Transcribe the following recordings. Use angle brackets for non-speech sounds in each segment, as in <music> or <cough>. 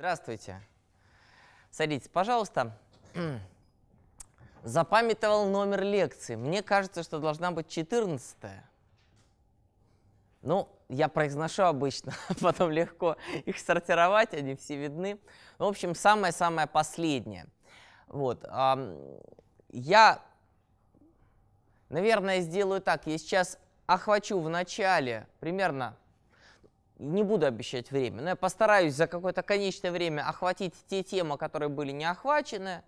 Здравствуйте. Садитесь, пожалуйста. <clears throat> Запамятовал номер лекции. Мне кажется, что должна быть 14 -я. Ну, я произношу обычно, <laughs> а потом легко их сортировать, они все видны. Ну, в общем, самое-самое последнее. Вот. Я, наверное, сделаю так. Я сейчас охвачу в начале примерно не буду обещать время, но я постараюсь за какое-то конечное время охватить те темы, которые были не охвачены,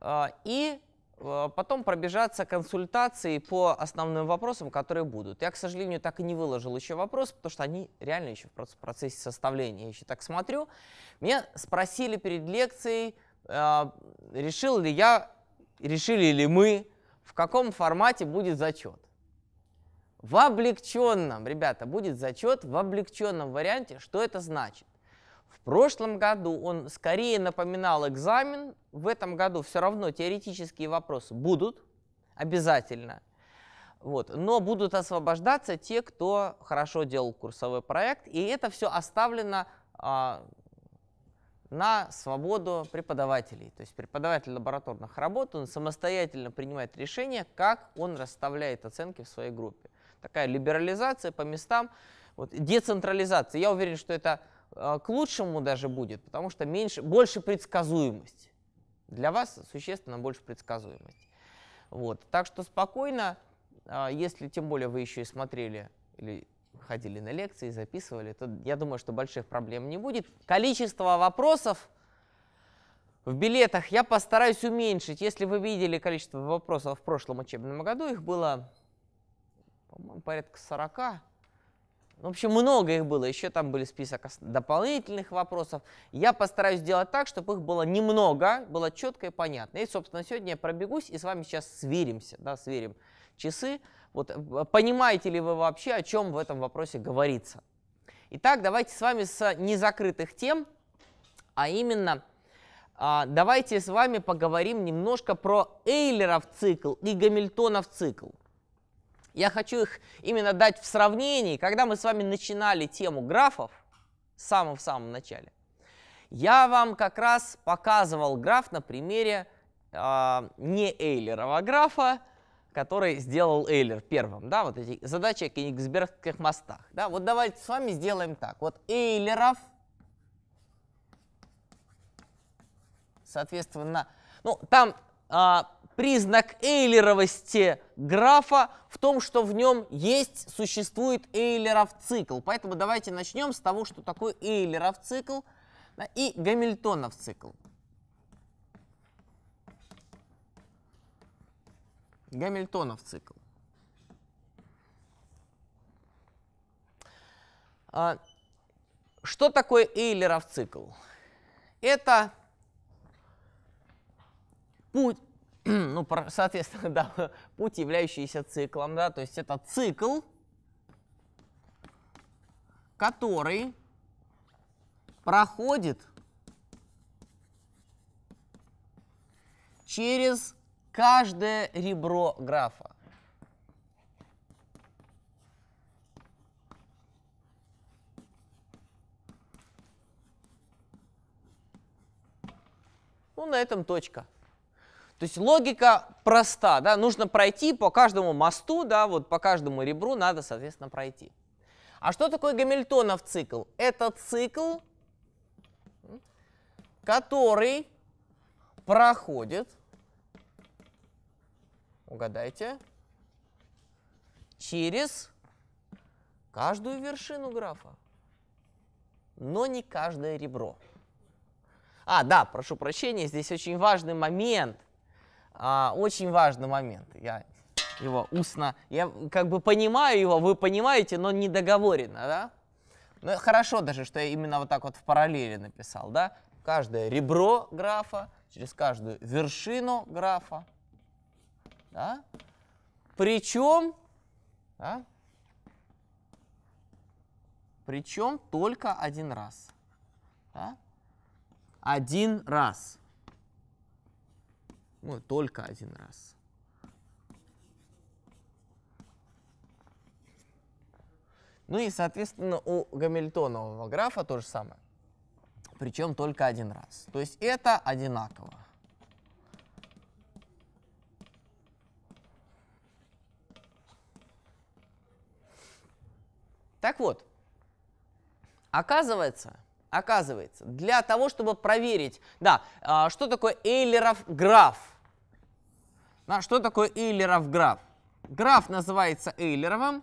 э, и э, потом пробежаться консультации по основным вопросам, которые будут. Я, к сожалению, так и не выложил еще вопрос, потому что они реально еще в процессе составления. Я еще так смотрю. Меня спросили перед лекцией, э, решил ли я, решили ли мы, в каком формате будет зачет. В облегченном, ребята, будет зачет в облегченном варианте. Что это значит? В прошлом году он скорее напоминал экзамен, в этом году все равно теоретические вопросы будут обязательно. Вот. Но будут освобождаться те, кто хорошо делал курсовой проект, и это все оставлено а, на свободу преподавателей. То есть преподаватель лабораторных работ, он самостоятельно принимает решение, как он расставляет оценки в своей группе такая либерализация по местам, вот, децентрализация. Я уверен, что это а, к лучшему даже будет, потому что меньше, больше предсказуемость. Для вас существенно больше предсказуемость. Вот. Так что спокойно, а, если тем более вы еще и смотрели или ходили на лекции, записывали, то я думаю, что больших проблем не будет. Количество вопросов в билетах я постараюсь уменьшить. Если вы видели количество вопросов в прошлом учебном году, их было по-моему, порядка 40. Ну, в общем, много их было. Еще там были список дополнительных вопросов. Я постараюсь сделать так, чтобы их было немного, было четко и понятно. И, собственно, сегодня я пробегусь и с вами сейчас сверимся, да, сверим часы. Вот э, понимаете ли вы вообще, о чем в этом вопросе говорится? Итак, давайте с вами с незакрытых тем, а именно а, давайте с вами поговорим немножко про Эйлеров цикл и Гамильтонов цикл. Я хочу их именно дать в сравнении. Когда мы с вами начинали тему графов, в самом-самом начале, я вам как раз показывал граф на примере э, не Эйлерова графа, который сделал Эйлер первым, да, вот эти задачи о Кенигсбергских мостах, да, вот давайте с вами сделаем так, вот Эйлеров, соответственно, ну, там а, признак эйлеровости графа в том, что в нем есть, существует эйлеров цикл. Поэтому давайте начнем с того, что такое эйлеров цикл и гамильтонов цикл. Гамильтонов цикл. А, что такое эйлеров цикл? Это путь, <clears throat> ну, соответственно, <laughs> да, путь, являющийся циклом, да, то есть это цикл, который проходит через каждое ребро графа. Ну, на этом точка. То есть логика проста, да, нужно пройти по каждому мосту, да, вот по каждому ребру надо, соответственно, пройти. А что такое Гамильтонов цикл? Это цикл, который проходит, угадайте, через каждую вершину графа, но не каждое ребро. А, да, прошу прощения, здесь очень важный момент а, очень важный момент. Я его устно, я как бы понимаю его, вы понимаете, но не договорено, да? Ну, хорошо даже, что я именно вот так вот в параллели написал, да? Каждое ребро графа через каждую вершину графа, да? Причем, да? Причем только один раз, да? Один раз. Ну, только один раз. Ну и, соответственно, у гамильтонового графа то же самое. Причем только один раз. То есть это одинаково. Так вот, оказывается, Оказывается, для того, чтобы проверить, да, а, что такое Эйлеров граф. Да, что такое Эйлеров граф? Граф называется Эйлеровым.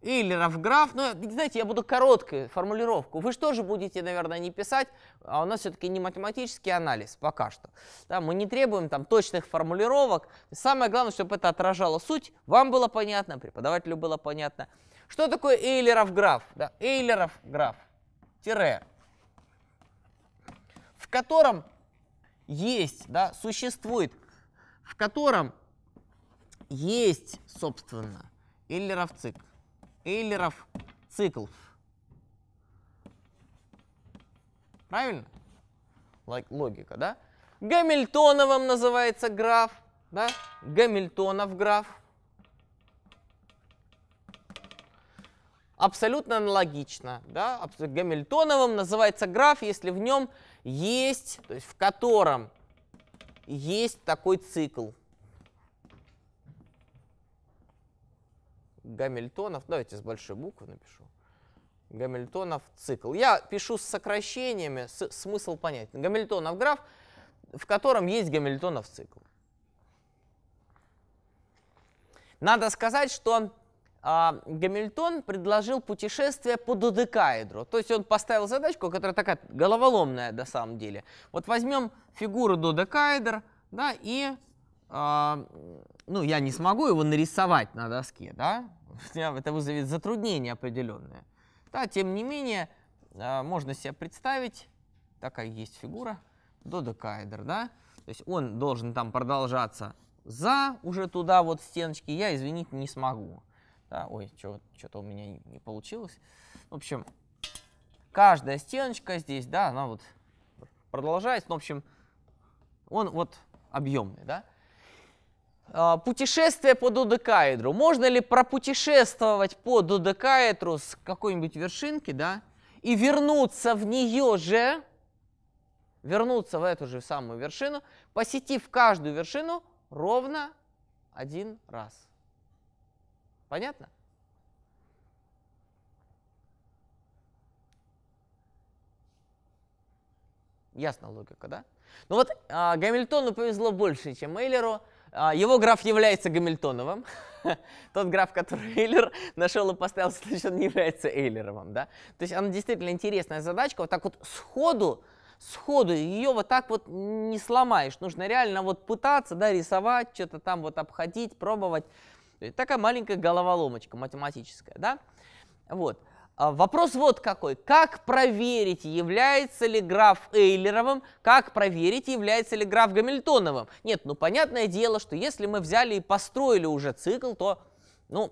Эйлеров граф, Ну, знаете, я буду короткую формулировку. Вы же тоже будете, наверное, не писать, а у нас все-таки не математический анализ пока что. Да, мы не требуем там точных формулировок. Самое главное, чтобы это отражало суть, вам было понятно, преподавателю было понятно. Что такое Эйлеров граф? Да, Эйлеров граф тире, в котором есть, да, существует, в котором есть, собственно, Эйлеров цикл. Эйлеров цикл. Правильно? Логика, да? Гамильтоновым называется граф, да? Гамильтонов граф. абсолютно аналогично. Да? Гамильтоновым называется граф, если в нем есть, то есть в котором есть такой цикл. Гамильтонов, давайте с большой буквы напишу. Гамильтонов цикл. Я пишу с сокращениями, с, смысл понятен. Гамильтонов граф, в котором есть Гамильтонов цикл. Надо сказать, что а, Гамильтон предложил путешествие по додекаэдру. То есть он поставил задачку, которая такая головоломная на самом деле. Вот возьмем фигуру додекаэдр, да, и, а, ну, я не смогу его нарисовать на доске, да, <laughs> это вызовет затруднение определенное. Да, тем не менее, а, можно себе представить, такая есть фигура, додекаэдр, да, то есть он должен там продолжаться за уже туда вот стеночки, я, извините, не смогу. Да, ой, что-то у меня не получилось. В общем, каждая стеночка здесь, да, она вот продолжается. Ну, в общем, он вот объемный, да. А, путешествие по додекаэдру. Можно ли пропутешествовать по додекаэдру с какой-нибудь вершинки, да, и вернуться в нее же, вернуться в эту же самую вершину, посетив каждую вершину ровно один раз. Понятно? Ясна логика, да? Ну вот а, Гамильтону повезло больше, чем Эйлеру. А, его граф является Гамильтоновым. <laughs> Тот граф, который <laughs> Эйлер нашел и поставил, <laughs> значит, он не является Эйлеровым, да? То есть она действительно интересная задачка. Вот так вот сходу, сходу ее вот так вот не сломаешь. Нужно реально вот пытаться, да, рисовать, что-то там вот обходить, пробовать. То есть такая маленькая головоломочка математическая. Да? Вот. А вопрос вот какой. Как проверить, является ли граф Эйлеровым? Как проверить, является ли граф Гамильтоновым? Нет, ну понятное дело, что если мы взяли и построили уже цикл, то, ну,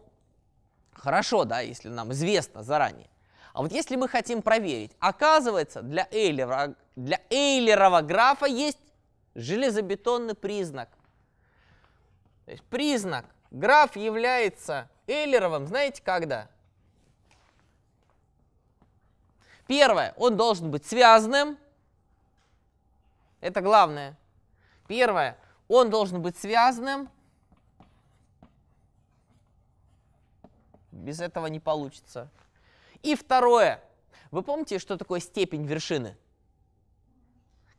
хорошо, да, если нам известно заранее. А вот если мы хотим проверить, оказывается, для, Эйлера, для Эйлерова графа есть железобетонный признак. То есть признак граф является Эйлеровым, знаете, когда? Первое, он должен быть связанным. Это главное. Первое, он должен быть связанным. Без этого не получится. И второе, вы помните, что такое степень вершины?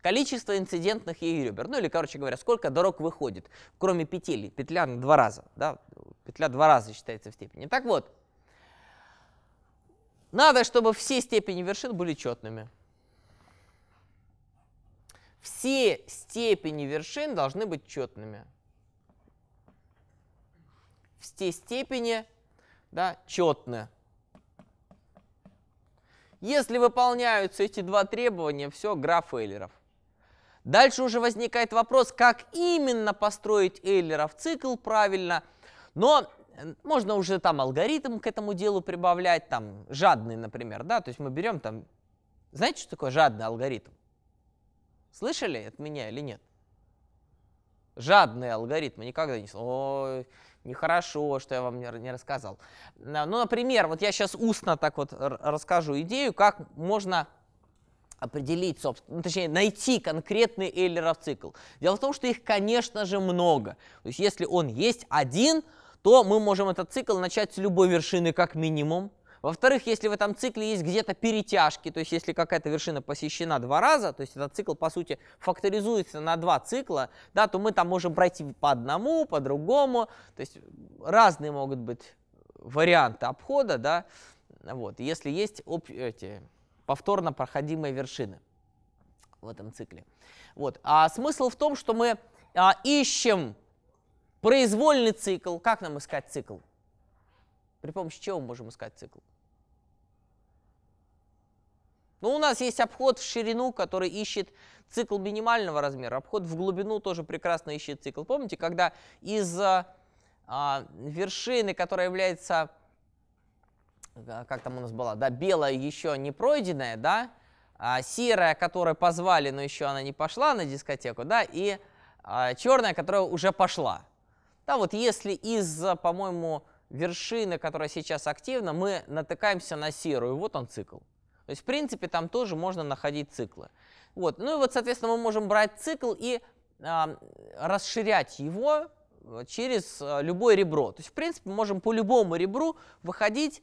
Количество инцидентных ей ребер, ну или, короче говоря, сколько дорог выходит, кроме петель, петля на два раза, да, петля два раза считается в степени. Так вот, надо, чтобы все степени вершин были четными. Все степени вершин должны быть четными. Все степени да, четны. Если выполняются эти два требования, все, граф Эйлеров. Дальше уже возникает вопрос, как именно построить Эйлеров цикл правильно, но э, можно уже там алгоритм к этому делу прибавлять, там жадный, например, да, то есть мы берем там, знаете, что такое жадный алгоритм? Слышали от меня или нет? Жадные алгоритмы никогда не слышал. Ой, нехорошо, что я вам не, не рассказал. Ну, например, вот я сейчас устно так вот расскажу идею, как можно определить, собственно, ну, точнее, найти конкретный Эйлеров цикл. Дело в том, что их, конечно же, много. То есть, если он есть один, то мы можем этот цикл начать с любой вершины как минимум. Во-вторых, если в этом цикле есть где-то перетяжки, то есть если какая-то вершина посещена два раза, то есть этот цикл, по сути, факторизуется на два цикла, да, то мы там можем пройти по одному, по другому, то есть разные могут быть варианты обхода, да, вот, если есть эти повторно проходимые вершины в этом цикле. Вот. А смысл в том, что мы а, ищем произвольный цикл. Как нам искать цикл? При помощи чего мы можем искать цикл? Ну, у нас есть обход в ширину, который ищет цикл минимального размера. Обход в глубину тоже прекрасно ищет цикл. Помните, когда из а, вершины, которая является а как там у нас была, да, белая еще не пройденная, да, а серая, которую позвали, но еще она не пошла на дискотеку, да, и а, черная, которая уже пошла. Да, вот если из, по-моему, вершины, которая сейчас активна, мы натыкаемся на серую, вот он цикл. То есть, в принципе, там тоже можно находить циклы. Вот. Ну и вот, соответственно, мы можем брать цикл и а, расширять его э, через э, любое ребро. То есть, в принципе, мы можем по любому ребру выходить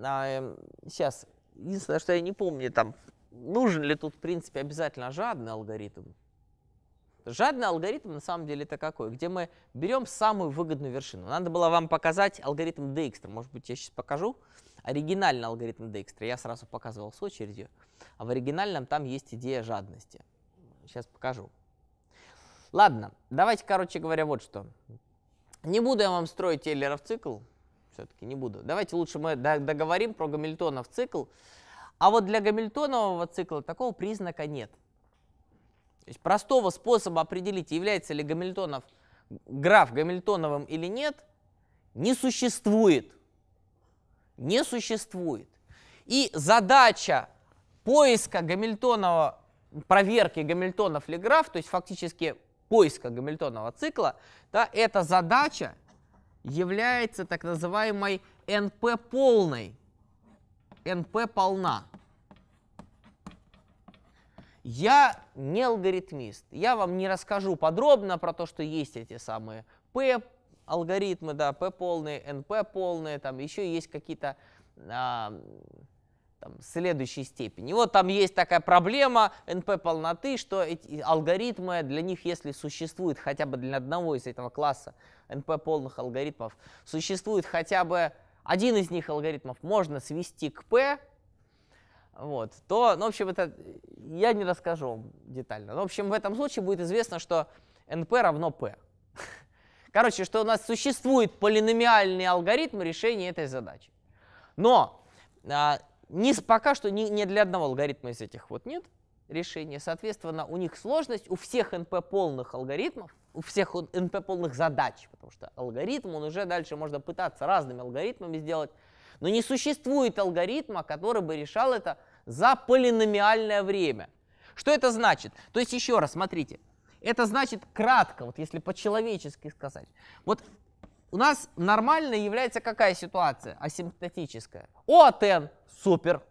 а, сейчас, эм, единственное, что я не помню, там, нужен ли тут, в принципе, обязательно жадный алгоритм. Жадный алгоритм на самом деле это какой? Где мы берем самую выгодную вершину. Надо было вам показать алгоритм Дейкстра. Может быть, я сейчас покажу. Оригинальный алгоритм Дейкстра. Я сразу показывал с очередью. А в оригинальном там есть идея жадности. Сейчас покажу. Ладно, давайте, короче говоря, вот что. Не буду я вам строить Эйлеров цикл все-таки не буду. Давайте лучше мы договорим про гамильтонов цикл. А вот для гамильтонового цикла такого признака нет. То есть простого способа определить, является ли гамильтонов граф гамильтоновым или нет, не существует. Не существует. И задача поиска гамильтонова, проверки гамильтонов ли граф, то есть фактически поиска гамильтонового цикла, да, это задача является так называемой NP полной. NP полна. Я не алгоритмист. Я вам не расскажу подробно про то, что есть эти самые P алгоритмы, да, P полные, NP полные, там еще есть какие-то а, там, следующей степени. Вот там есть такая проблема NP полноты, что эти алгоритмы для них, если существует хотя бы для одного из этого класса НП полных алгоритмов, существует хотя бы один из них алгоритмов можно свести к P, вот, то, ну, в общем, это я не расскажу вам детально. Но, ну, в общем, в этом случае будет известно, что NP равно P. <laughs> Короче, что у нас существует полиномиальный алгоритм решения этой задачи. Но а, не, пока что ни, ни для одного алгоритма из этих вот нет решения. Соответственно, у них сложность, у всех NP полных алгоритмов у всех НП полных задач, потому что алгоритм, он уже дальше можно пытаться разными алгоритмами сделать, но не существует алгоритма, который бы решал это за полиномиальное время. Что это значит? То есть еще раз, смотрите, это значит кратко, вот если по-человечески сказать. Вот у нас нормально является какая ситуация? Асимптотическая. О от n – супер.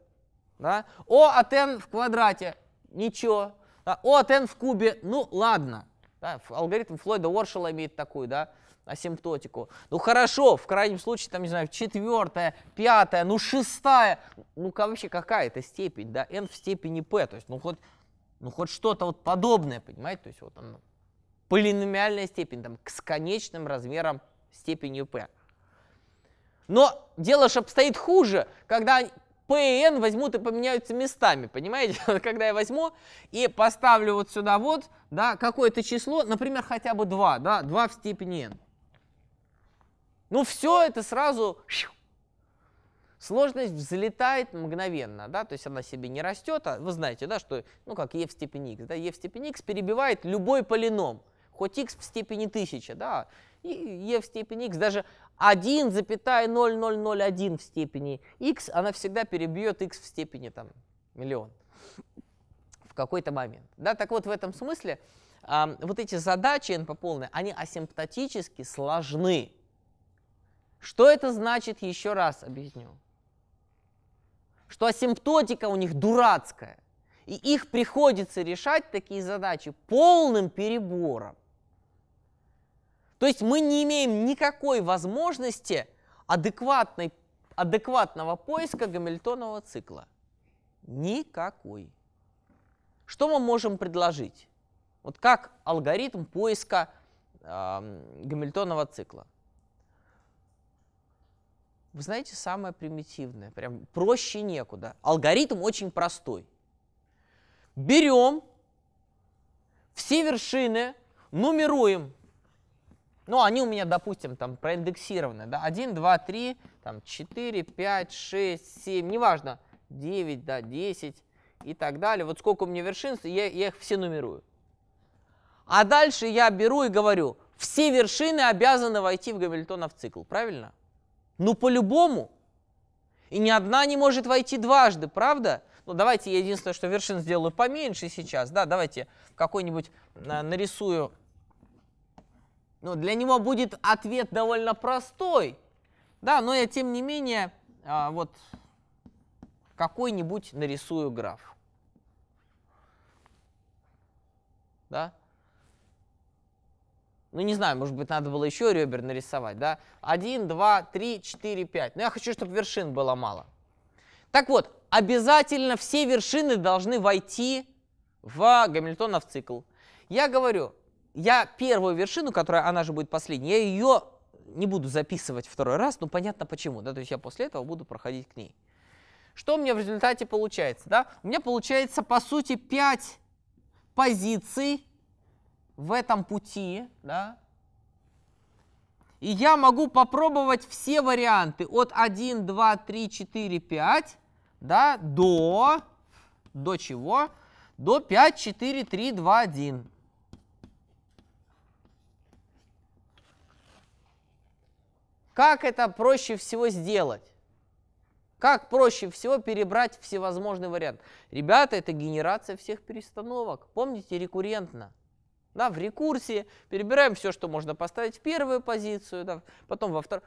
Да? О от n в квадрате – ничего. Да? О от n в кубе – ну ладно. Да, алгоритм Флойда Уоршела имеет такую, да, асимптотику. Ну хорошо, в крайнем случае, там, не знаю, четвертая, пятая, ну шестая, ну вообще какая-то степень, да, n в степени p, то есть, ну хоть, ну хоть что-то вот подобное, понимаете, то есть вот там полиномиальная степень, там, с конечным размером степенью p. Но дело же обстоит хуже, когда P и N возьмут и поменяются местами, понимаете? <laughs> когда я возьму и поставлю вот сюда вот, да, какое-то число, например, хотя бы 2, да, 2 в степени N. Ну все это сразу <sniffs> сложность взлетает мгновенно, да, то есть она себе не растет, а вы знаете, да, что, ну, как e в степени x, да, e в степени x перебивает любой полином, хоть x в степени 1000, да, и e в степени x, даже 1,0001 в степени x, она всегда перебьет x в степени там, миллион в какой-то момент. Да, так вот, в этом смысле э, вот эти задачи n по полной, они асимптотически сложны. Что это значит, еще раз объясню. Что асимптотика у них дурацкая, и их приходится решать такие задачи полным перебором. То есть мы не имеем никакой возможности адекватной, адекватного поиска гамильтонового цикла. Никакой. Что мы можем предложить? Вот как алгоритм поиска э, гамильтонного цикла? Вы знаете, самое примитивное, прям проще некуда. Алгоритм очень простой. Берем все вершины, нумеруем ну, они у меня, допустим, там проиндексированы, да, 1, 2, 3, там 4, 5, 6, 7, неважно, 9, да, 10 и так далее. Вот сколько у меня вершин, я, я их все нумерую. А дальше я беру и говорю, все вершины обязаны войти в гамильтонов цикл, правильно? Ну, по-любому. И ни одна не может войти дважды, правда? Ну, давайте я единственное, что вершин сделаю поменьше сейчас. Да, давайте какой-нибудь э, нарисую ну, для него будет ответ довольно простой, да, но я тем не менее а, вот какой-нибудь нарисую граф. Да? Ну, не знаю, может быть, надо было еще ребер нарисовать, да? 1, 2, 3, 4, 5. Но я хочу, чтобы вершин было мало. Так вот, обязательно все вершины должны войти в гамильтонов цикл. Я говорю, я первую вершину, которая она же будет последней, я ее не буду записывать второй раз, но ну, понятно почему, да, то есть я после этого буду проходить к ней. Что у меня в результате получается, да? У меня получается, по сути, 5 позиций в этом пути, да, и я могу попробовать все варианты от 1, 2, 3, 4, 5, да, до, до чего? До 5, 4, 3, 2, 1. Как это проще всего сделать? Как проще всего перебрать всевозможный вариант? Ребята, это генерация всех перестановок. Помните, рекуррентно. Да, в рекурсии перебираем все, что можно поставить в первую позицию, да, потом во вторую.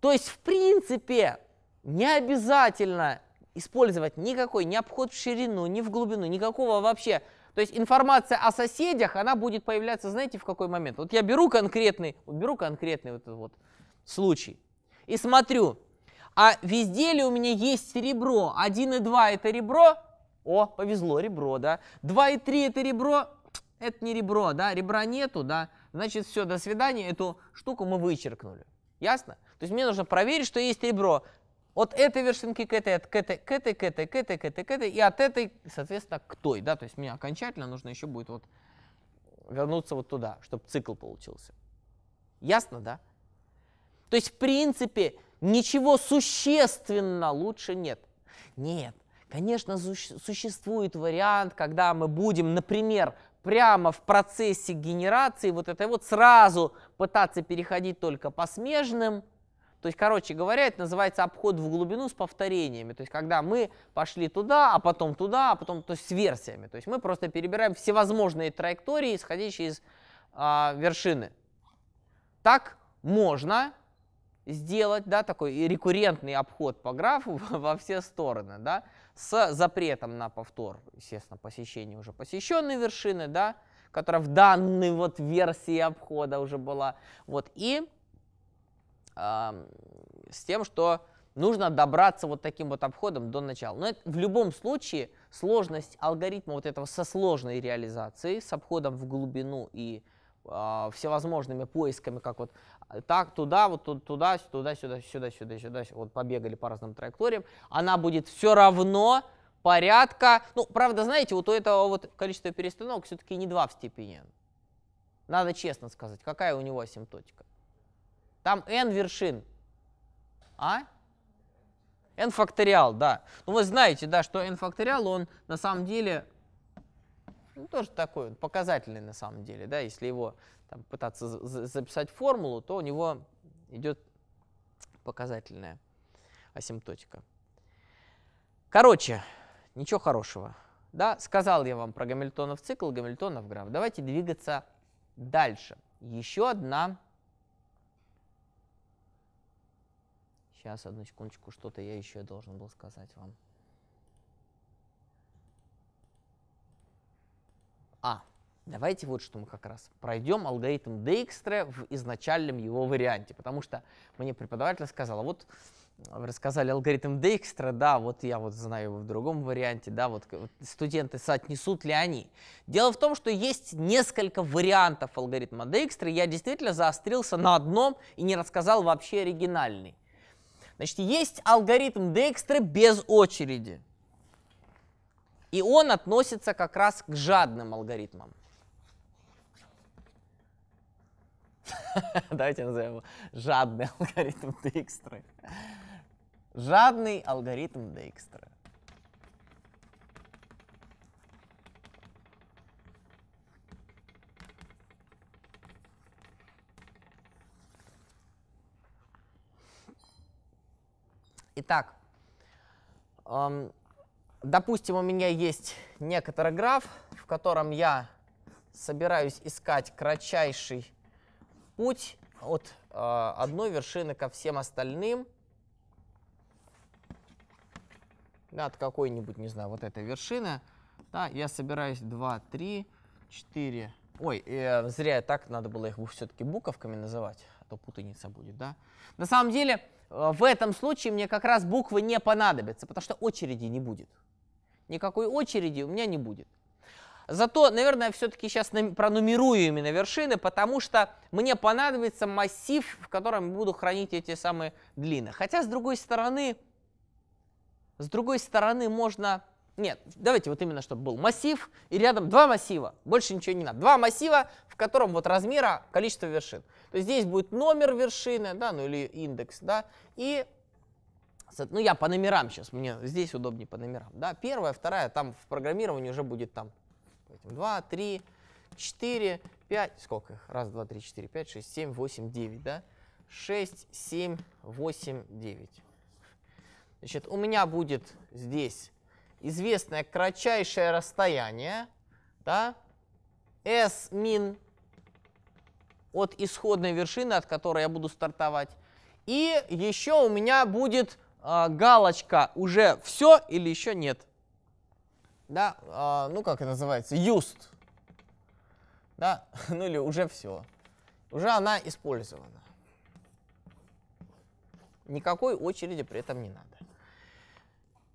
То есть, в принципе, не обязательно использовать никакой ни обход в ширину, ни в глубину, никакого вообще то есть информация о соседях, она будет появляться, знаете, в какой момент? Вот я беру конкретный, вот беру конкретный вот этот вот случай и смотрю, а везде ли у меня есть ребро? 1 и 2 это ребро? О, повезло, ребро, да. 2 и 3 это ребро? Это не ребро, да, ребра нету, да. Значит, все, до свидания, эту штуку мы вычеркнули. Ясно? То есть мне нужно проверить, что есть ребро от этой вершинки к этой, от к этой, к этой, к этой, к этой, к этой, к этой, и от этой, соответственно, к той, да, то есть мне окончательно нужно еще будет вот вернуться вот туда, чтобы цикл получился. Ясно, да? То есть, в принципе, ничего существенно лучше нет. Нет, конечно, существует вариант, когда мы будем, например, прямо в процессе генерации вот этой вот сразу пытаться переходить только по смежным, то есть, короче говоря, это называется обход в глубину с повторениями. То есть, когда мы пошли туда, а потом туда, а потом, то есть с версиями. То есть мы просто перебираем всевозможные траектории, исходящие из а, вершины. Так можно сделать, да, такой рекуррентный обход по графу <laughs> во все стороны, да, с запретом на повтор, естественно, посещения уже посещенной вершины, да, которая в данной вот версии обхода уже была, вот, и с тем, что нужно добраться вот таким вот обходом до начала. Но это, в любом случае сложность алгоритма вот этого со сложной реализацией, с обходом в глубину и э, всевозможными поисками, как вот а, так, туда, вот туда, туда, сюда, сюда, сюда, сюда, сюда, вот побегали по разным траекториям, она будет все равно порядка, ну, правда, знаете, вот у этого вот количества перестановок все-таки не два в степени. Надо честно сказать, какая у него асимптотика. Там n вершин. А? n факториал, да. Ну вы знаете, да, что n факториал, он на самом деле ну, тоже такой, показательный на самом деле, да, если его там, пытаться записать в формулу, то у него идет показательная асимптотика. Короче, ничего хорошего. Да, сказал я вам про гамильтонов цикл, гамильтонов граф. Давайте двигаться дальше. Еще одна Сейчас, одну секундочку, что-то я еще должен был сказать вам. А, давайте вот что мы как раз пройдем алгоритм Дейкстра в изначальном его варианте, потому что мне преподаватель сказал, а вот вы рассказали алгоритм Дейкстра, да, вот я вот знаю его в другом варианте, да, вот студенты соотнесут ли они. Дело в том, что есть несколько вариантов алгоритма Дейкстра, я действительно заострился на одном и не рассказал вообще оригинальный. Значит, есть алгоритм Декстра без очереди. И он относится как раз к жадным алгоритмам. <laughs> Давайте назовем его жадный алгоритм Декстры. Жадный алгоритм Декстры. Итак, допустим, у меня есть некоторый граф, в котором я собираюсь искать кратчайший путь от а, одной вершины ко всем остальным. Да, от какой-нибудь, не знаю, вот этой вершины. Да, я собираюсь 2, 3, 4. Ой, э, зря так надо было их все-таки буковками называть, а то путаница будет, да. На самом деле, Э, в этом случае мне как раз буквы не понадобятся, потому что очереди не будет. Никакой очереди у меня не будет. Зато, наверное, все-таки сейчас пронумерую именно вершины, потому что мне понадобится массив, в котором буду хранить эти самые длины. Хотя, с другой стороны, с другой стороны можно... Нет, давайте вот именно, чтобы был массив, и рядом два массива, больше ничего не надо. Два массива, в котором вот размера количество вершин. То здесь будет номер вершины, да, ну или индекс, да, и ну, я по номерам сейчас, мне здесь удобнее по номерам. Да? Первая, вторая, там в программировании уже будет там 2, 3, 4, 5, сколько их? Раз, два, три, четыре, пять, шесть, семь, восемь, девять, да? Шесть, семь, восемь, девять. Значит, у меня будет здесь известное кратчайшее расстояние, да? S min от исходной вершины, от которой я буду стартовать. И еще у меня будет э, галочка уже все или еще нет. Да, э, ну как это называется, used. Да, <laughs> ну или уже все. Уже она использована. Никакой очереди при этом не надо.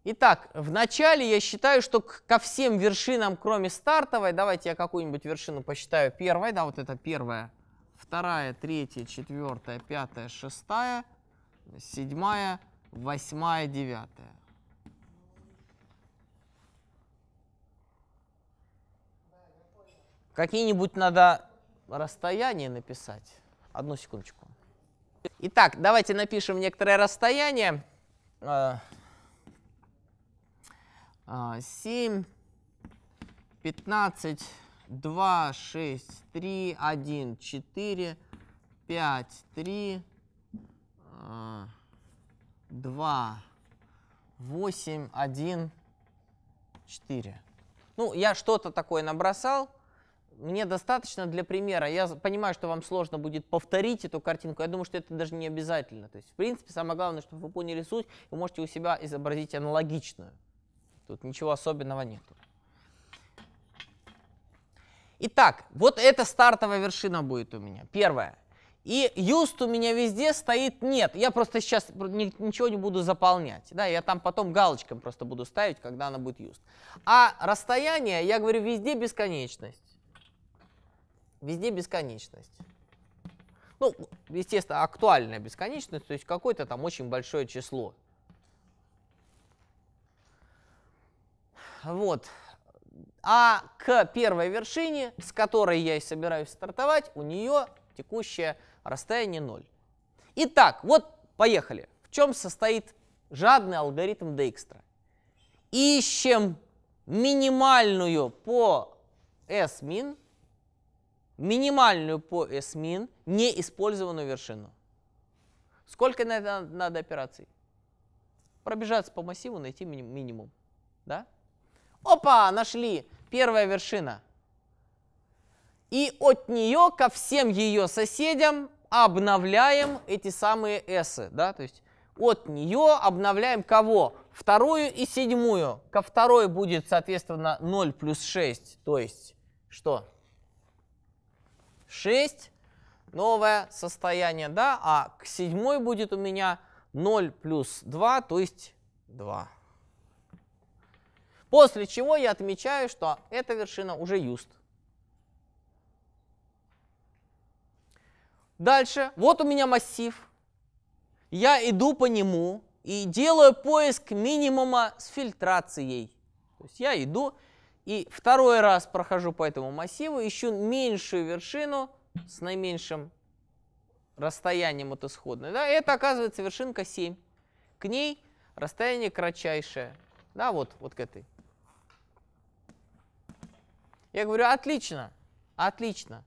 Итак, вначале я считаю, что ко всем вершинам, кроме стартовой, давайте я какую-нибудь вершину посчитаю первой, да, вот это первая вторая, третья, четвертая, пятая, шестая, седьмая, восьмая, девятая. Какие-нибудь надо расстояния написать. Одну секундочку. Итак, давайте напишем некоторое расстояние. 7, э, 15, э, 2, 6, 3, 1, 4, 5, 3, 2, 8, 1, 4. Ну, я что-то такое набросал. Мне достаточно для примера. Я понимаю, что вам сложно будет повторить эту картинку. Я думаю, что это даже не обязательно. То есть, в принципе, самое главное, чтобы вы поняли суть, вы можете у себя изобразить аналогичную. Тут ничего особенного нету. Итак, вот эта стартовая вершина будет у меня, первая. И юст у меня везде стоит нет. Я просто сейчас ничего не буду заполнять. Да, я там потом галочкам просто буду ставить, когда она будет юст. А расстояние, я говорю, везде бесконечность. Везде бесконечность. Ну, естественно, актуальная бесконечность, то есть какое-то там очень большое число. Вот. А к первой вершине, с которой я и собираюсь стартовать, у нее текущее расстояние 0. Итак, вот поехали. В чем состоит жадный алгоритм Дейкстра? Ищем минимальную по S-min, минимальную по S-min, неиспользованную вершину. Сколько на это надо операций? Пробежаться по массиву, найти минимум. Да? Опа, нашли. Первая вершина. И от нее ко всем ее соседям обновляем эти самые s, да, то есть от нее обновляем кого? Вторую и седьмую. Ко второй будет, соответственно, 0 плюс 6, то есть что? 6, новое состояние, да, а к седьмой будет у меня 0 плюс 2, то есть 2. После чего я отмечаю, что эта вершина уже юст. Дальше, вот у меня массив. Я иду по нему и делаю поиск минимума с фильтрацией. То есть я иду и второй раз прохожу по этому массиву, ищу меньшую вершину с наименьшим расстоянием от исходной. Да? Это оказывается вершинка 7. К ней расстояние кратчайшее. Да, вот, вот к этой. Я говорю, отлично, отлично.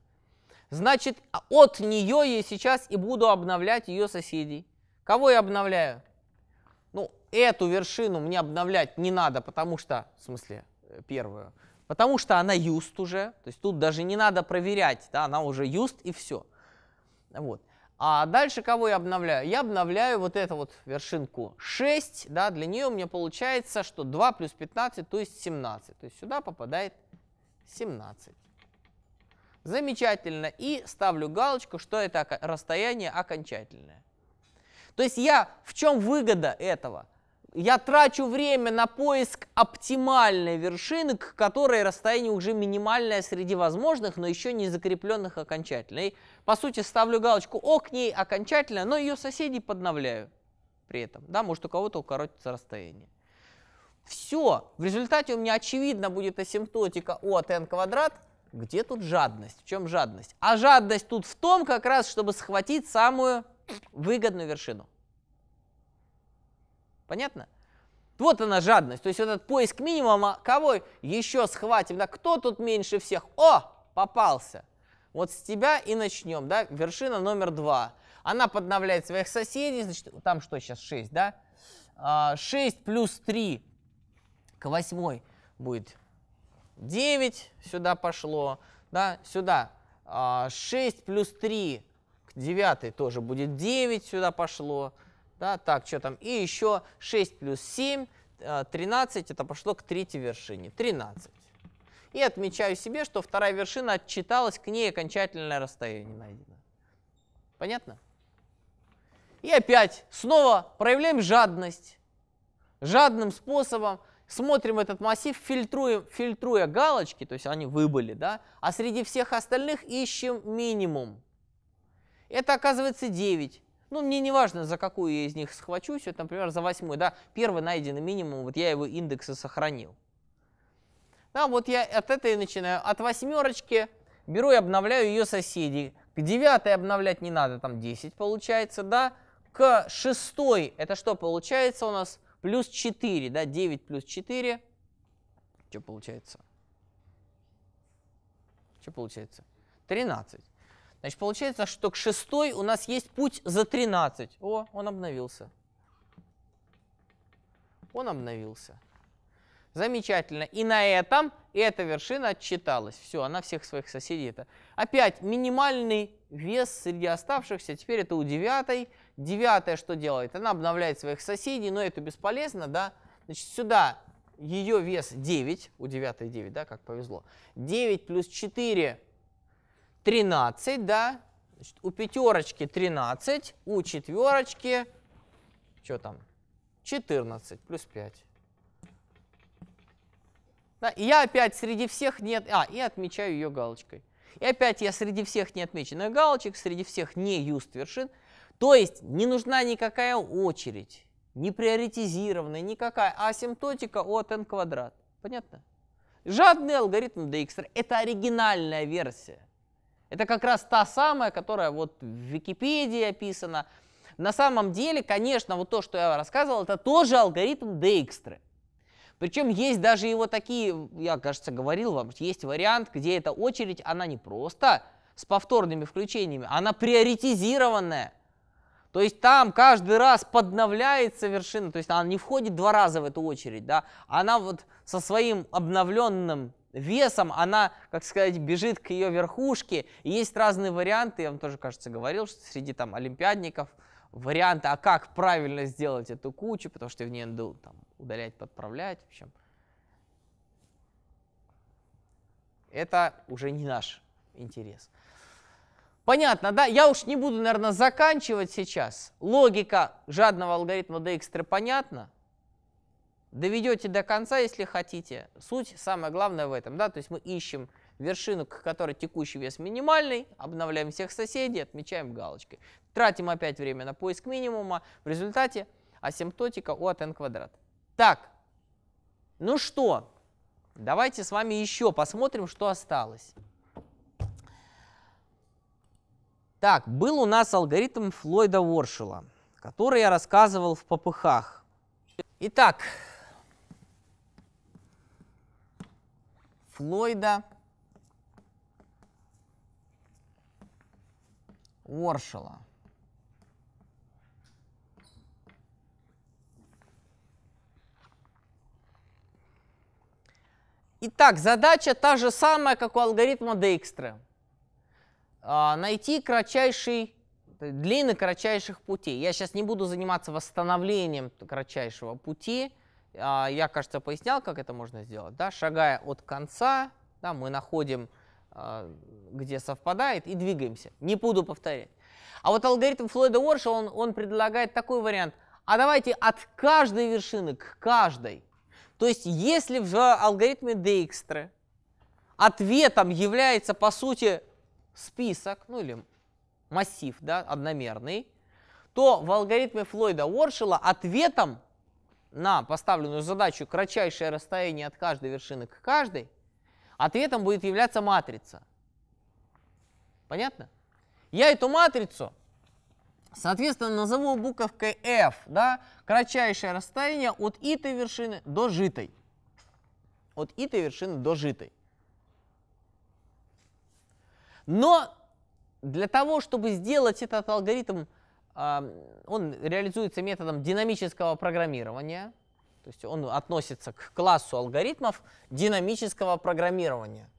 Значит, от нее я сейчас и буду обновлять ее соседей. Кого я обновляю? Ну, эту вершину мне обновлять не надо, потому что, в смысле, э, первую, потому что она юст уже, то есть тут даже не надо проверять, да, она уже юст и все. Вот. А дальше кого я обновляю? Я обновляю вот эту вот вершинку 6, да, для нее у меня получается, что 2 плюс 15, то есть 17, то есть сюда попадает 17. Замечательно. И ставлю галочку, что это расстояние окончательное. То есть я, в чем выгода этого? Я трачу время на поиск оптимальной вершины, к которой расстояние уже минимальное среди возможных, но еще не закрепленных окончательно. И, по сути, ставлю галочку «О» к ней окончательно, но ее соседей подновляю при этом. Да, может у кого-то укоротится расстояние. Все, в результате у меня очевидно будет асимптотика от n квадрат. Где тут жадность? В чем жадность? А жадность тут в том как раз, чтобы схватить самую выгодную вершину. Понятно? Вот она жадность. То есть вот этот поиск минимума, кого еще схватим, да, кто тут меньше всех? О, попался. Вот с тебя и начнем, да, вершина номер два. Она подновляет своих соседей, значит, там что сейчас, 6, да? 6 а, плюс 3 к восьмой будет 9 сюда пошло, да, сюда 6 а, плюс 3 к 9 тоже будет 9 сюда пошло, да, так, что там, и еще 6 плюс 7, 13, э, это пошло к третьей вершине, 13. И отмечаю себе, что вторая вершина отчиталась, к ней окончательное расстояние найдено. Понятно? И опять, снова проявляем жадность. Жадным способом смотрим этот массив, фильтруем, фильтруя галочки, то есть они выбыли, да, а среди всех остальных ищем минимум. Это оказывается 9. Ну, мне не важно, за какую я из них схвачусь, вот, например, за восьмой, да, первый найденный минимум, вот я его индексы сохранил. Да, вот я от этой начинаю, от восьмерочки беру и обновляю ее соседей. К девятой обновлять не надо, там 10 получается, да, к шестой, это что получается у нас? Плюс 4, да, 9 плюс 4. Что получается? Что получается? 13. Значит, получается, что к 6 у нас есть путь за 13. О, он обновился. Он обновился. Замечательно. И на этом эта вершина отчиталась. Все, она всех своих соседей. -то. Опять минимальный вес среди оставшихся. Теперь это у девятой. Девятая что делает? Она обновляет своих соседей, но это бесполезно, да? Значит, сюда ее вес 9, у девятой 9, да, как повезло. 9 плюс 4, 13, да? Значит, у пятерочки 13, у четверочки, что там, 14 плюс 5. Да, и я опять среди всех нет, а, и отмечаю ее галочкой. И опять я среди всех не отмеченных галочек, среди всех не юст вершин. То есть не нужна никакая очередь, не приоритизированная, никакая асимптотика от n квадрат. Понятно? Жадный алгоритм DXR – это оригинальная версия. Это как раз та самая, которая вот в Википедии описана. На самом деле, конечно, вот то, что я рассказывал, это тоже алгоритм Дейкстры. Причем есть даже его такие, я, кажется, говорил вам, есть вариант, где эта очередь, она не просто с повторными включениями, она приоритизированная. То есть там каждый раз подновляется вершина, то есть она не входит два раза в эту очередь, да, она вот со своим обновленным весом, она, как сказать, бежит к ее верхушке. И есть разные варианты, я вам тоже, кажется, говорил, что среди там олимпиадников – варианты, а как правильно сделать эту кучу, потому что в ней надо там, удалять, подправлять, в общем. Это уже не наш интерес. Понятно, да? Я уж не буду, наверное, заканчивать сейчас. Логика жадного алгоритма DXTR понятна. Доведете до конца, если хотите. Суть самое главное в этом, да? То есть мы ищем вершину, к которой текущий вес минимальный, обновляем всех соседей, отмечаем галочкой. Тратим опять время на поиск минимума, в результате асимптотика у от а n квадрат. Так, ну что, давайте с вами еще посмотрим, что осталось. Так, был у нас алгоритм Флойда Уоршела, который я рассказывал в попыхах. Итак, Флойда Уоршела. Итак, задача та же самая, как у алгоритма Дейкстра. А, найти кратчайший, длины кратчайших путей. Я сейчас не буду заниматься восстановлением кратчайшего пути. А, я, кажется, пояснял, как это можно сделать. Да? Шагая от конца, да, мы находим а, где совпадает, и двигаемся. Не буду повторять. А вот алгоритм Флойда Уорша, он, он предлагает такой вариант. А давайте от каждой вершины к каждой. То есть если в алгоритме Дейкстра ответом является, по сути, список, ну или массив да, одномерный, то в алгоритме Флойда Уоршела ответом на поставленную задачу кратчайшее расстояние от каждой вершины к каждой – ответом будет являться матрица. Понятно? Я эту матрицу, соответственно, назову буковкой f, да, кратчайшее расстояние от итой вершины до житой. От итой вершины до житой. Но для того, чтобы сделать этот алгоритм, а, он реализуется методом динамического программирования – то есть он относится к классу алгоритмов динамического программирования.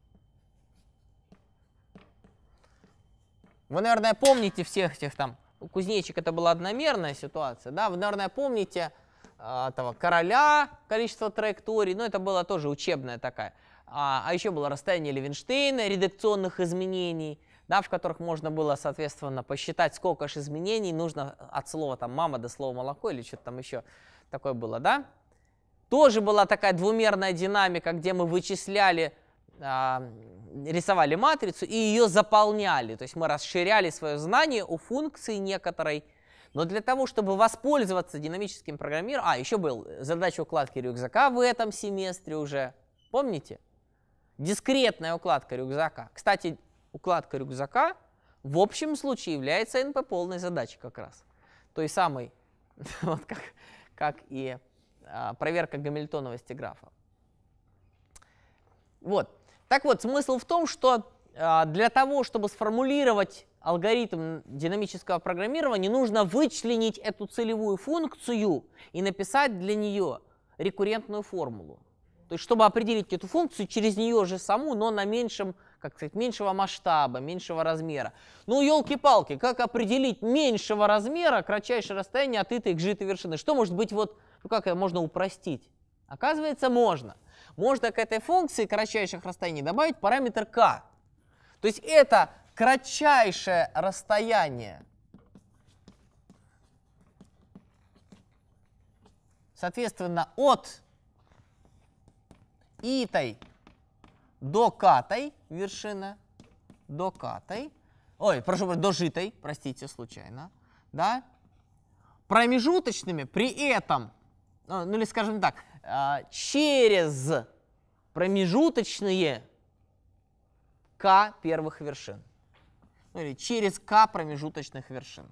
Вы, наверное, помните всех этих там, у кузнечик это была одномерная ситуация, да, вы, наверное, помните э, этого короля, количество траекторий, ну, это было тоже учебная такая. А, а еще было расстояние Левинштейна, редакционных изменений, да, в которых можно было, соответственно, посчитать, сколько же изменений нужно от слова там мама до слова молоко или что-то там еще такое было, да? тоже была такая двумерная динамика, где мы вычисляли, а, рисовали матрицу и ее заполняли. То есть мы расширяли свое знание у функции некоторой. Но для того, чтобы воспользоваться динамическим программированием... А, еще был э, задача укладки рюкзака в этом семестре уже. Помните? Дискретная укладка рюкзака. Кстати, укладка рюкзака в общем случае является НП полной задачей как раз. Той самой, <laughs> вот как, как и а, проверка гамильтоновости графа. Вот. Так вот, смысл в том, что а, для того, чтобы сформулировать алгоритм динамического программирования, нужно вычленить эту целевую функцию и написать для нее рекуррентную формулу. То есть, чтобы определить эту функцию через нее же саму, но на меньшем, как сказать, меньшего масштаба, меньшего размера. Ну, елки-палки, как определить меньшего размера кратчайшее расстояние от этой к житой вершины? Что может быть вот ну как это можно упростить? Оказывается, можно. Можно к этой функции кратчайших расстояний добавить параметр k. То есть это кратчайшее расстояние. Соответственно, от итой до катой вершина, до катой, ой, прошу прощения, до житой, простите, случайно, да, промежуточными при этом ну, ну или скажем так, а, через промежуточные k первых вершин. Ну или через k промежуточных вершин.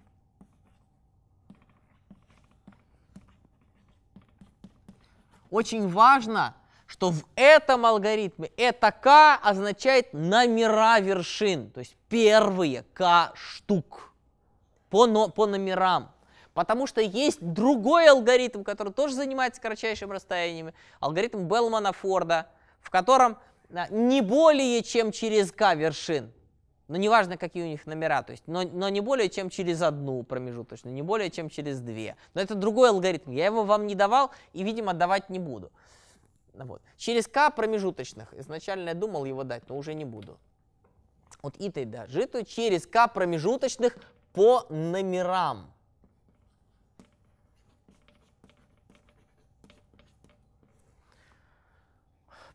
Очень важно, что в этом алгоритме это k означает номера вершин, то есть первые k штук по, но, по номерам. Потому что есть другой алгоритм, который тоже занимается кратчайшими расстояниями. Алгоритм Беллмана-Форда, в котором а, не более чем через k вершин. Но ну, неважно, какие у них номера, то есть, но, но не более чем через одну промежуточную, не более чем через две. Но это другой алгоритм. Я его вам не давал и, видимо, давать не буду. Вот. Через k промежуточных. Изначально я думал его дать, но уже не буду. От итой до житу через k промежуточных по номерам.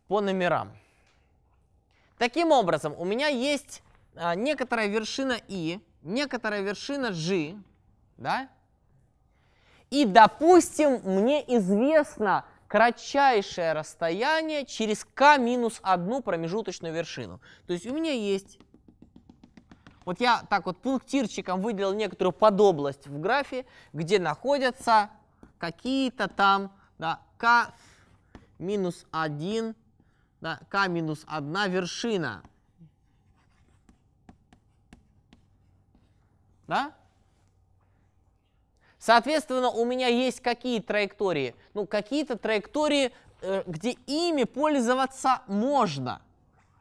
по номерам. Таким образом, у меня есть а, некоторая вершина и некоторая вершина g, да? И, допустим, мне известно кратчайшее расстояние через k минус одну промежуточную вершину. То есть у меня есть... Вот я так вот пунктирчиком выделил некоторую подобность в графе, где находятся какие-то там да, k минус 1 да, k минус 1 вершина. Да? Соответственно, у меня есть какие траектории? Ну, какие-то траектории, э, где ими пользоваться можно.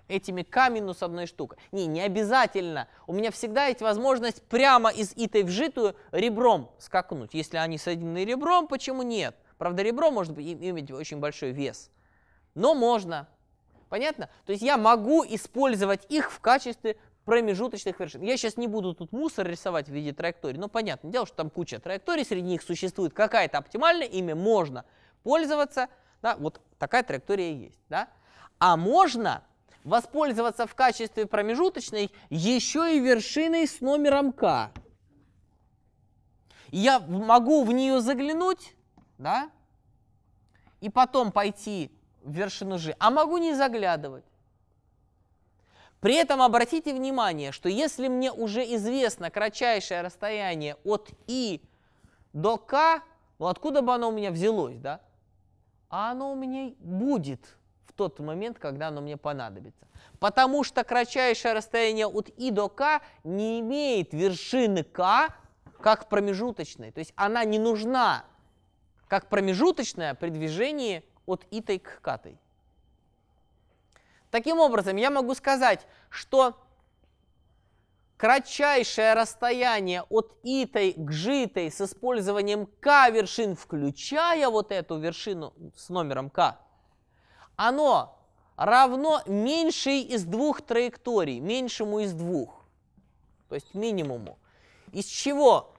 Этими k минус одной штукой. Не, не обязательно. У меня всегда есть возможность прямо из итой вжитую ребром скакнуть. Если они соединены ребром, почему нет? Правда, ребро может иметь очень большой вес. Но можно. Понятно? То есть я могу использовать их в качестве промежуточных вершин. Я сейчас не буду тут мусор рисовать в виде траектории, но понятно дело, что там куча траекторий, среди них существует какая-то оптимальная, ими можно пользоваться, да, вот такая траектория есть, да. А можно воспользоваться в качестве промежуточной еще и вершиной с номером k. Я могу в нее заглянуть, да, и потом пойти вершину G, а могу не заглядывать. При этом обратите внимание, что если мне уже известно кратчайшее расстояние от И до К, ну откуда бы оно у меня взялось, да? А оно у меня будет в тот момент, когда оно мне понадобится. Потому что кратчайшее расстояние от И до К не имеет вершины К как промежуточной. То есть она не нужна как промежуточная при движении от итой к катой. Таким образом, я могу сказать, что кратчайшее расстояние от итой к житой с использованием k вершин, включая вот эту вершину с номером k, оно равно меньшей из двух траекторий, меньшему из двух, то есть минимуму. Из чего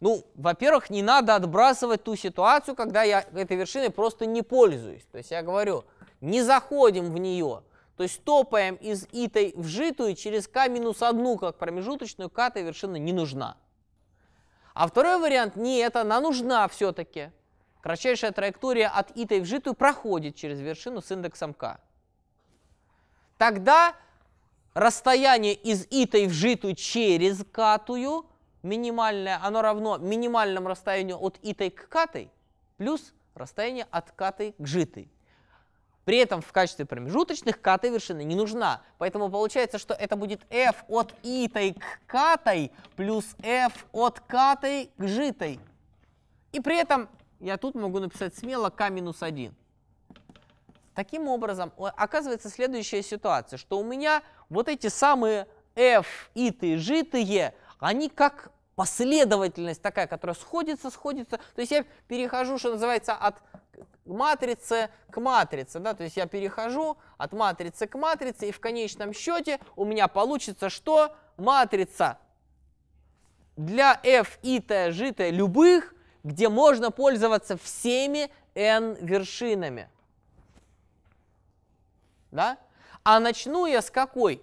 ну, во-первых, не надо отбрасывать ту ситуацию, когда я этой вершиной просто не пользуюсь. То есть я говорю, не заходим в нее. То есть топаем из итой в житую через k-1 как промежуточную, к эта вершина не нужна. А второй вариант, нет, она нужна все-таки. Кратчайшая траектория от итой в житую проходит через вершину с индексом k. Тогда расстояние из итой в житую через катую минимальное, оно равно минимальному расстоянию от итой к катой плюс расстояние от катой к житой. При этом в качестве промежуточных КАТЫ вершины не нужна. Поэтому получается, что это будет f от итой к катой плюс f от катой к житой. И при этом я тут могу написать смело k минус 1. Таким образом, оказывается следующая ситуация, что у меня вот эти самые f итые житые они как последовательность такая, которая сходится, сходится. То есть я перехожу, что называется, от матрицы к матрице. Да? То есть я перехожу от матрицы к матрице, и в конечном счете у меня получится, что матрица для f, i, t, J, t любых, где можно пользоваться всеми n вершинами. Да? А начну я с какой?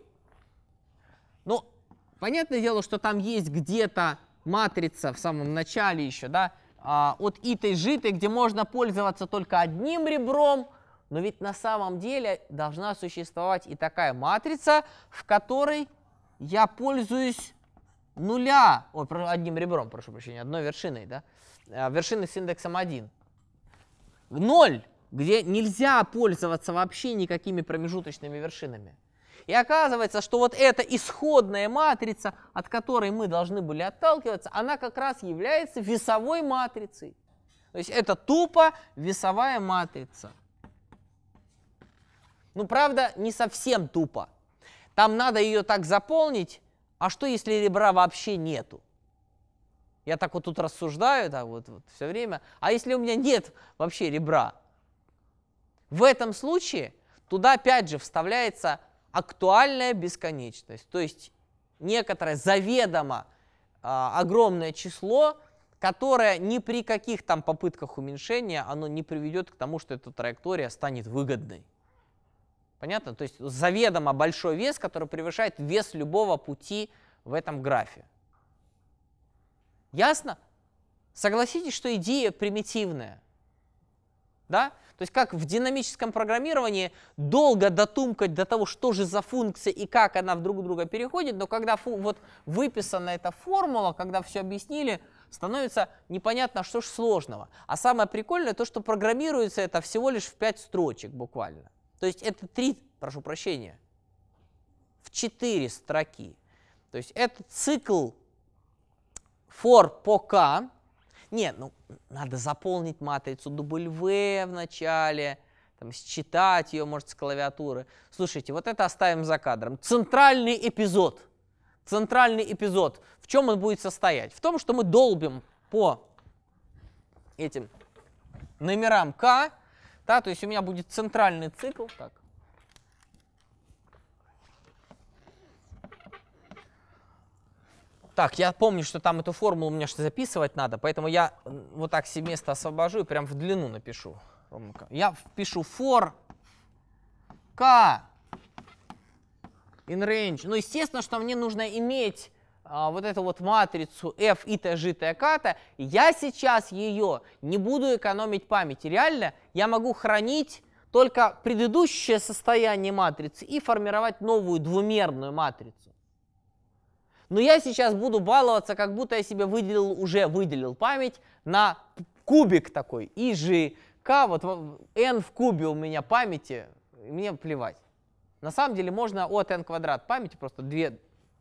Понятное дело, что там есть где-то матрица в самом начале еще, да, а, от итой житой, где можно пользоваться только одним ребром, но ведь на самом деле должна существовать и такая матрица, в которой я пользуюсь нуля, ой, одним ребром, прошу прощения, одной вершиной, да, а, вершины с индексом 1. ноль, где нельзя пользоваться вообще никакими промежуточными вершинами. И оказывается, что вот эта исходная матрица, от которой мы должны были отталкиваться, она как раз является весовой матрицей. То есть это тупо весовая матрица. Ну, правда, не совсем тупо. Там надо ее так заполнить, а что, если ребра вообще нету? Я так вот тут рассуждаю, да, вот, вот все время. А если у меня нет вообще ребра? В этом случае туда опять же вставляется актуальная бесконечность, то есть некоторое заведомо э, огромное число, которое ни при каких там попытках уменьшения оно не приведет к тому, что эта траектория станет выгодной. Понятно? То есть заведомо большой вес, который превышает вес любого пути в этом графе. Ясно? Согласитесь, что идея примитивная. Да? То есть как в динамическом программировании долго дотумкать до того, что же за функция и как она в друг друга переходит, но когда фу, вот выписана эта формула, когда все объяснили, становится непонятно, что же сложного. А самое прикольное то, что программируется это всего лишь в 5 строчек буквально. То есть это 3, прошу прощения, в 4 строки. То есть это цикл for по k, нет, ну, надо заполнить матрицу W вначале, там, считать ее, может, с клавиатуры. Слушайте, вот это оставим за кадром. Центральный эпизод. Центральный эпизод. В чем он будет состоять? В том, что мы долбим по этим номерам К, да, то есть у меня будет центральный цикл, так, Так, я помню, что там эту формулу мне что записывать надо, поэтому я вот так себе место освобожу и прям в длину напишу. Я впишу for k in range. Ну, естественно, что мне нужно иметь а, вот эту вот матрицу f и t, g, t, k, t. Я сейчас ее не буду экономить память. Реально, я могу хранить только предыдущее состояние матрицы и формировать новую двумерную матрицу. Но я сейчас буду баловаться, как будто я себе выделил, уже выделил память на кубик такой, и же к, вот n в кубе у меня памяти, мне плевать. На самом деле можно от n квадрат памяти просто 2,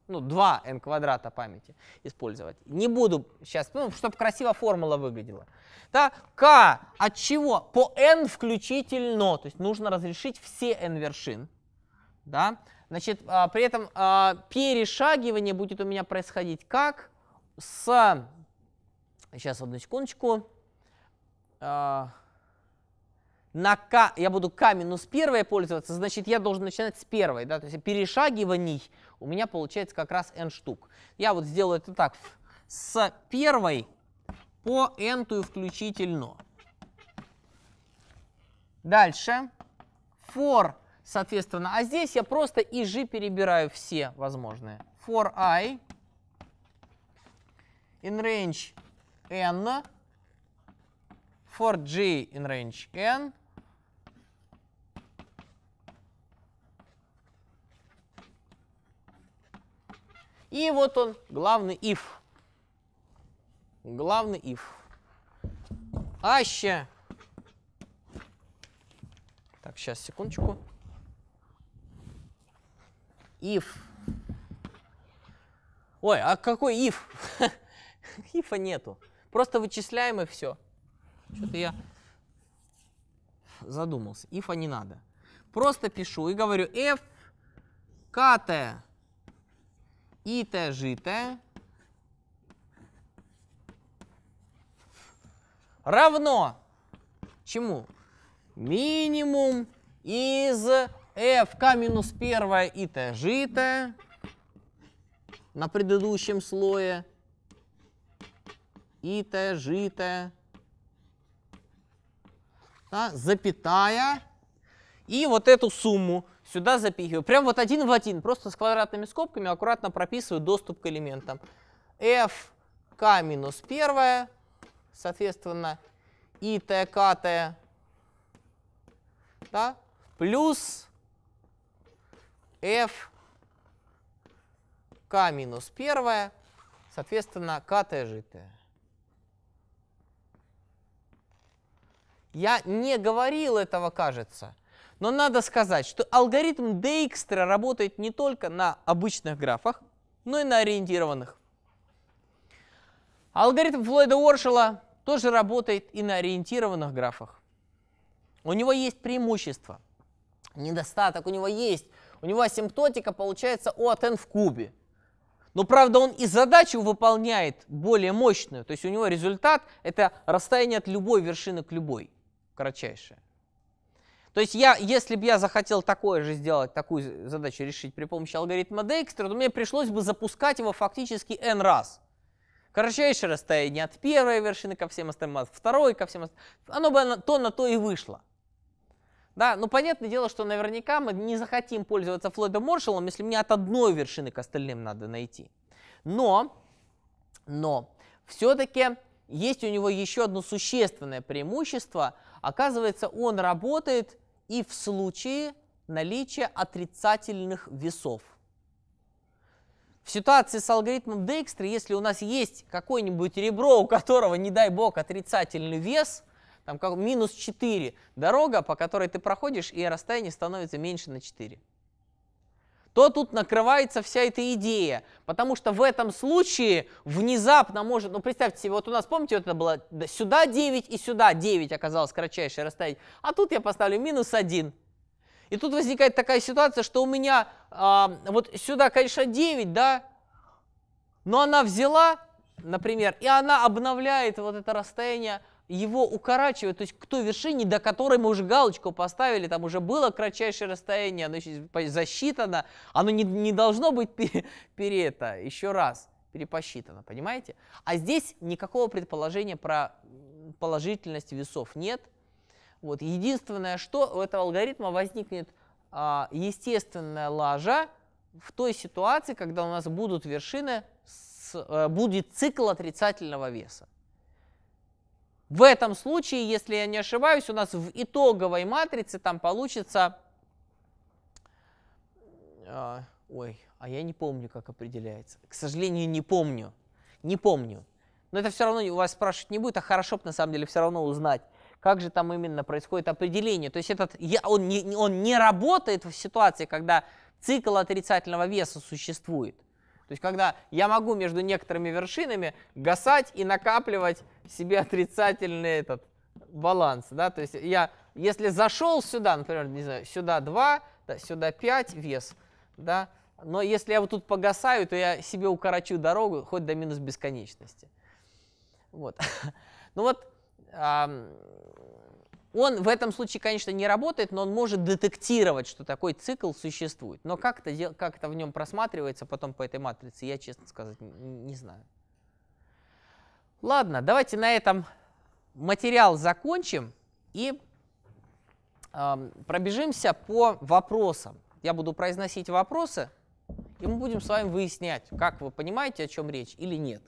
ну, 2 n квадрата памяти использовать. Не буду сейчас, ну, чтобы красиво формула выглядела. Да, k от чего? По n включительно, то есть нужно разрешить все n вершин. Да? Значит, а, при этом а, перешагивание будет у меня происходить как с... Сейчас, одну секундочку. А, на k, я буду k минус первое пользоваться, значит, я должен начинать с первой. Да? То есть перешагиваний у меня получается как раз n штук. Я вот сделаю это так. С первой по n включительно. Дальше. For соответственно. А здесь я просто и g перебираю все возможные. For i in range n, for j in range n, И вот он, главный if. Главный if. Аще. Так, сейчас, секундочку if. Ой, а какой if? Ифа <laughs> нету. Просто вычисляем и все. Что-то я задумался. Ифа не надо. Просто пишу и говорю f kt it житое равно чему? Минимум из fk минус первая и t житая на предыдущем слое. И t житая Да, запятая. И вот эту сумму сюда запихиваю. Прям вот один в один, просто с квадратными скобками аккуратно прописываю доступ к элементам. fk минус первая соответственно, и tkт, да, плюс f k минус 1, соответственно, kt житое. Я не говорил этого, кажется. Но надо сказать, что алгоритм Дейкстра работает не только на обычных графах, но и на ориентированных. Алгоритм Флойда Уоршела тоже работает и на ориентированных графах. У него есть преимущество. Недостаток у него есть, у него асимптотика получается ОАТН в кубе. Но, правда, он и задачу выполняет более мощную. То есть у него результат – это расстояние от любой вершины к любой, кратчайшее. То есть я, если бы я захотел такое же сделать, такую задачу решить при помощи алгоритма Дейкстера, то мне пришлось бы запускать его фактически n раз. Кратчайшее расстояние от первой вершины ко всем остальным, от второй ко всем остальным. Оно бы то на то и вышло. Да, ну понятное дело, что наверняка мы не захотим пользоваться Флойдом Маршалом, если мне от одной вершины к остальным надо найти. Но, но, все-таки есть у него еще одно существенное преимущество. Оказывается, он работает и в случае наличия отрицательных весов. В ситуации с алгоритмом Декстра, если у нас есть какое-нибудь ребро, у которого, не дай бог, отрицательный вес – там как, минус 4 дорога, по которой ты проходишь, и расстояние становится меньше на 4 то тут накрывается вся эта идея. Потому что в этом случае внезапно может... Ну, представьте себе, вот у нас, помните, вот это было сюда 9 и сюда 9 оказалось кратчайшее расстояние. А тут я поставлю минус 1. И тут возникает такая ситуация, что у меня а, вот сюда, конечно, 9, да, но она взяла, например, и она обновляет вот это расстояние его укорачивают, то есть к той вершине, до которой мы уже галочку поставили, там уже было кратчайшее расстояние, оно еще засчитано, оно не, не должно быть пере, пере это, еще раз, перепосчитано, понимаете? А здесь никакого предположения про положительность весов нет. Вот, единственное, что у этого алгоритма возникнет а, естественная лажа в той ситуации, когда у нас будут вершины, с, а, будет цикл отрицательного веса. В этом случае, если я не ошибаюсь, у нас в итоговой матрице там получится... А, ой, а я не помню, как определяется. К сожалению, не помню. Не помню. Но это все равно у вас спрашивать не будет, а хорошо бы на самом деле все равно узнать, как же там именно происходит определение. То есть этот, он, не, он не работает в ситуации, когда цикл отрицательного веса существует. То есть когда я могу между некоторыми вершинами гасать и накапливать себе отрицательный этот баланс, да, то есть я, если зашел сюда, например, не знаю, сюда 2, да, сюда 5 вес, да, но если я вот тут погасаю, то я себе укорочу дорогу хоть до минус бесконечности. Вот. <laughs> ну вот, он в этом случае, конечно, не работает, но он может детектировать, что такой цикл существует. Но как это, как это в нем просматривается потом по этой матрице, я, честно сказать, не знаю. Ладно, давайте на этом материал закончим и э, пробежимся по вопросам. Я буду произносить вопросы, и мы будем с вами выяснять, как вы понимаете, о чем речь или нет.